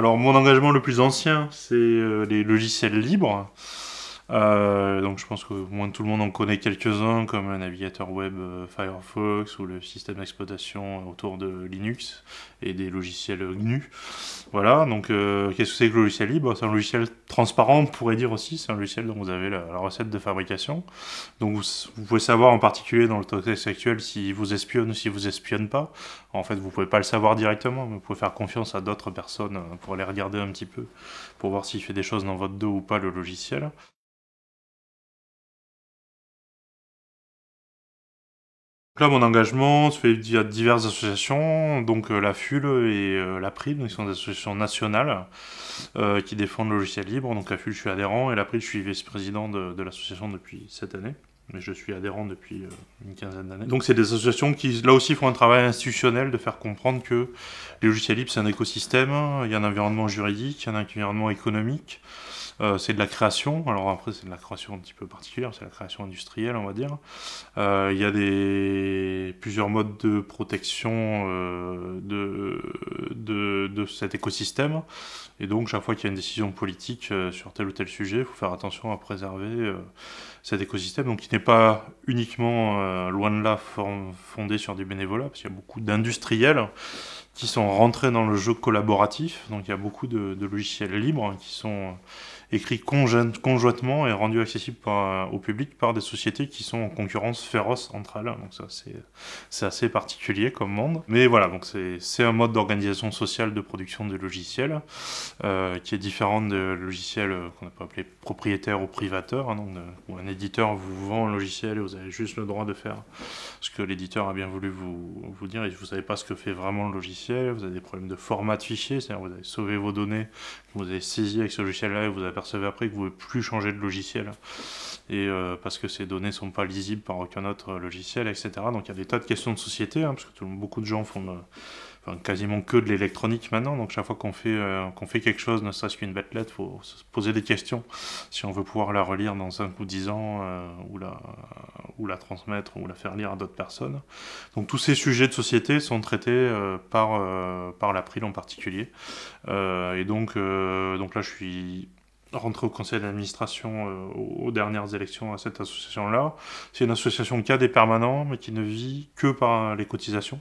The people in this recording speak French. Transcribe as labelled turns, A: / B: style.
A: Alors mon engagement le plus ancien, c'est euh, les logiciels libres. Euh, donc je pense que moins de tout le monde en connaît quelques-uns, comme le navigateur web euh, Firefox ou le système d'exploitation euh, autour de Linux et des logiciels GNU. Voilà, donc qu'est-ce que c'est que le logiciel libre C'est un logiciel transparent, on pourrait dire aussi, c'est un logiciel dont vous avez la, recette de fabrication. Donc vous, pouvez savoir en particulier dans le contexte actuel si vous espionne ou si vous espionne pas. En fait, vous pouvez pas le savoir directement, mais vous pouvez faire confiance à d'autres personnes pour aller regarder un petit peu, pour voir s'il fait des choses dans votre dos ou pas le logiciel. Là, mon engagement se fait via diverses associations, donc euh, la FUL et euh, la Prid, donc, qui sont des associations nationales euh, qui défendent le logiciel libre. Donc la FUL, je suis adhérent, et la PRIB, je suis vice-président de, de l'association depuis cette année. Mais je suis adhérent depuis une quinzaine d'années. Donc c'est des associations qui, là aussi, font un travail institutionnel de faire comprendre que les logiciels libres, c'est un écosystème, il y a un environnement juridique, il y a un environnement économique, euh, c'est de la création. Alors après, c'est de la création un petit peu particulière, c'est la création industrielle, on va dire. Euh, il y a des plusieurs modes de protection euh, de, de, de, cet écosystème. Et donc, chaque fois qu'il y a une décision politique sur tel ou tel sujet, il faut faire attention à préserver cet écosystème. Donc, qui n'est pas uniquement, loin de là, fondé sur du bénévolat, parce qu'il y a beaucoup d'industriels qui sont rentrés dans le jeu collaboratif. Donc il y a beaucoup de, de logiciels libres hein, qui sont écrit conjointement et rendu accessible au public par des sociétés qui sont en concurrence féroce entre elles. Donc ça, c'est assez particulier comme monde. Mais voilà, donc c'est un mode d'organisation sociale de production de logiciels euh, qui est différent de logiciels qu'on peut appeler propriétaires ou privateurs, hein, où un éditeur vous vend un logiciel et vous avez juste le droit de faire ce que l'éditeur a bien voulu vous, vous dire et vous ne savez pas ce que fait vraiment le logiciel, vous avez des problèmes de format de fichier, c'est-à-dire vous avez sauvé vos données, vous avez saisi avec ce logiciel-là et vous avez percevez après que vous ne pouvez plus changer de logiciel. Et euh, parce que ces données ne sont pas lisibles par aucun autre euh, logiciel, etc. Donc il y a des tas de questions de société, hein, parce que tout, beaucoup de gens font euh, quasiment que de l'électronique maintenant. Donc chaque fois qu'on fait, qu'on fait quelque chose, ne serait-ce qu'une bête lettre, il faut se poser des questions si on veut pouvoir la relire dans 5 ou 10 ans, ou, la, ou la transmettre, ou la faire lire à d'autres personnes. Donc tous ces sujets de société sont traités par, par l'April en particulier. et donc, donc là, je suis rentrer au conseil d'administration euh, aux dernières élections à cette association-là. C'est une association qui a des permanents, mais qui ne vit que par euh, les cotisations.